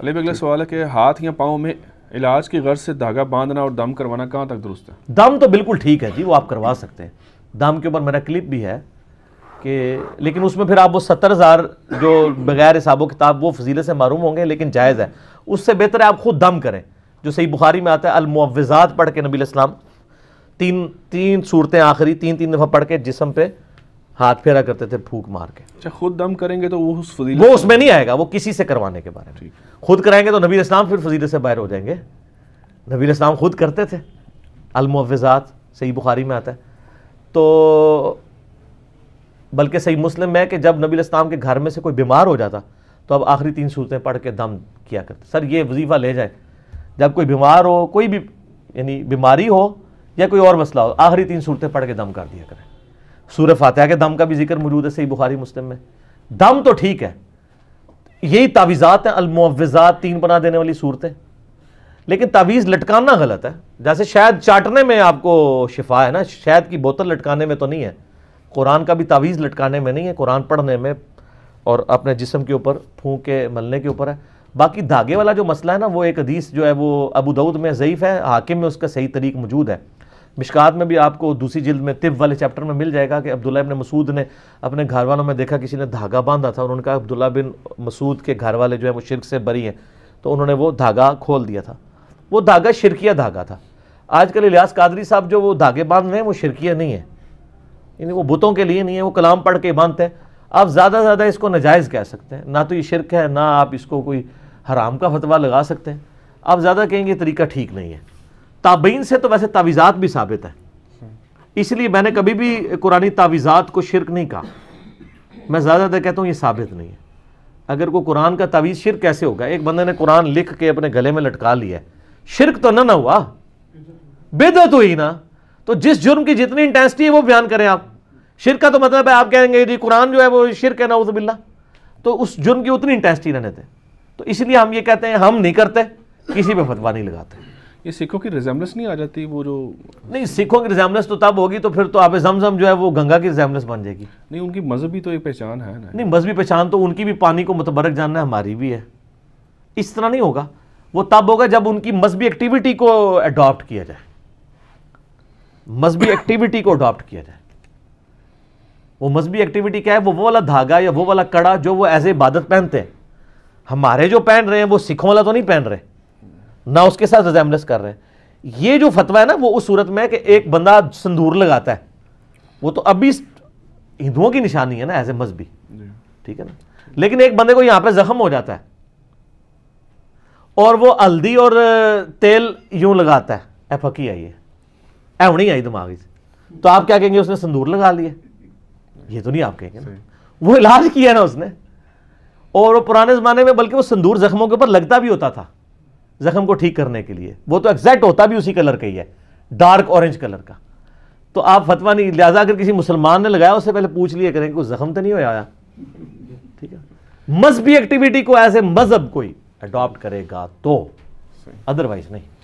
अलीब अगला सवाल है कि हाथ या पाँव में इलाज की गर्ज से धागा बांधना और दम करवाना कहाँ तक दुरुस्त है दम तो बिल्कुल ठीक है जी वो आप करवा सकते हैं दम के ऊपर मेरा क्लिप भी है कि लेकिन उसमें फिर आप वो सत्तर हज़ार जो बगैर हिसाब किताब वो फजीले से मरूम होंगे लेकिन जायज़ है उससे बेहतर है आप खुद दम करें जो सही बुखारी में आता है अलमुवज़ात पढ़ के नबी इस्लाम तीन तीन सूरतें आखिरी तीन तीन दफ़ा पढ़ के जिसम पे हाथ फेरा करते थे फूक मार के अच्छा खुद दम करेंगे तो वो उस फजीले वो उसमें नहीं आएगा वो किसी से करवाने के बारे में खुद कराएंगे तो नबी इस्लाम फिर फजीले से बाहर हो जाएंगे नबी इस्लाम खुद करते थे अलमुआजात सही बुखारी में आता है तो बल्कि सही मुस्लिम में कि जब नबी इस्लाम के घर में से कोई बीमार हो जाता तो अब आखिरी तीन सूरतें पढ़ के दम किया करते सर ये वजीफ़ा ले जाए जब कोई बीमार हो कोई भी यानी बीमारी हो या कोई और मसला हो आखिरी तीन सूरतें पढ़ के दम कर दिया करें सूर्य फातह के दम का भी जिक्र मौजूद है सही बुखारी मुस्लिम में दम तो ठीक है यही तावीज़ात हैं अलमुवज़ात तीन बना देने वाली सूरतें लेकिन तावीज़ लटकाना गलत है जैसे शायद चाटने में आपको शिफा है ना शायद की बोतल लटकाने में तो नहीं है कुरान का भी तावीज़ लटकाने में नहीं है कुरान पढ़ने में और अपने जिसम के ऊपर फूक के मलने के ऊपर है बाकी धागे वाला जो मसला है ना वो एक हदीस जो है वो अबू दाऊद में ज़यीफ़ है हाकिम में उसका सही तरीक मौजूद है मिशकात में भी आपको दूसरी जिल्द में तिब वाले चैप्टर में मिल जाएगा कि अब्दुल्ला बिन मसूद ने अपने घर वालों में देखा किसी ने धागा बांधा था उन्होंने कहा अब्दुल्ला बिन मसूद के घर वाले जो है वो शिरक से बरी हैं तो उन्होंने वो धागा खोल दिया था वो धागा शिरकिया धागा था आजकल इलियास कादरी साहब जो वो धागे बांध रहे हैं वो शिरकिया नहीं है यानी वो बुतों के लिए नहीं है वो कलाम पढ़ के बांधते हैं आप ज़्यादा से ज़्यादा इसको नजायज़ कह सकते हैं ना तो ये शिरक है ना आप इसको कोई हराम का फतवा लगा सकते हैं आप ज़्यादा कहेंगे तरीका ठीक नहीं है ताबीन से तो वैसे तावीज़ात भी साबित है इसलिए मैंने कभी भी कुरानी तावीज़ात को शिरक नहीं कहा मैं ज़्यादातर कहता हूँ ये साबित नहीं है अगर को कुरान का तावीज़ शिरक कैसे होगा एक बंदे ने कुरान लिख के अपने गले में लटका लिया शिरक तो ना ना हुआ बेदत हुई ना तो जिस जुर्म की जितनी इंटेंसिटी है वो बयान करें आप शिरक का तो मतलब है आप कहेंगे जी कुरान जो है वो शिरक है ना नाउजबिल्ला तो उस जुर्म की उतनी इंटेंसिटी रहने दें तो इसलिए हम ये कहते हैं हम नहीं करते किसी पर फतवा नहीं लगाते ये सिखों की रिजेम्बलेंस नहीं आ जाती वो जो नहीं सिखों की रिजेम्बलेंस तो तब होगी तो फिर तो आप जमजम जो है वो गंगा की रिजेम्बलेंस बन जाएगी नहीं उनकी मजहबी तो ये पहचान है ना नहीं मजहबी पहचान तो उनकी भी पानी को मुतबरक जानना हमारी भी है इस तरह नहीं होगा वो तब होगा जब उनकी मजहबी एक्टिविटी को अडॉप्ट किया जाए मजहबी एक्टिविटी को अडॉप्ट किया जाए वो मजहबी एक्टिविटी क्या है वो वो वाला धागा या वो वाला कड़ा जो वो ऐसे इबादत पहनते हैं हमारे जो पहन रहे हैं वो सिखों वाला तो नहीं पहन रहे हैं ना उसके साथ रिजेमलेस कर रहे हैं ये जो फतवा है ना वो उस सूरत में है कि एक बंदा संदूर लगाता है वो तो अभी हिंदुओं की निशानी है ना एज ए मजहबी ठीक है ना लेकिन एक बंदे को यहां पे जख्म हो जाता है और वो हल्दी और तेल यूं लगाता है ए फकी आई है ऐवनी आई दिमाग से तो आप क्या कहेंगे उसने संदूर लगा लिए ये तो नहीं आप कहेंगे ना वो इलाज किया ना उसने और वो पुराने जमाने में बल्कि वो संदूर जख्मों के ऊपर लगता भी होता था जख्म को ठीक करने के लिए वो तो एग्जैक्ट होता भी उसी कलर का ही है डार्क ऑरेंज कलर का तो आप फतवा नहीं लिहाजा अगर किसी मुसलमान ने लगाया उससे पहले पूछ लिया करें कि जख्म तो नहीं होया ठीक है मजहबी एक्टिविटी को एज ए मजहब कोई अडॉप्ट करेगा तो अदरवाइज नहीं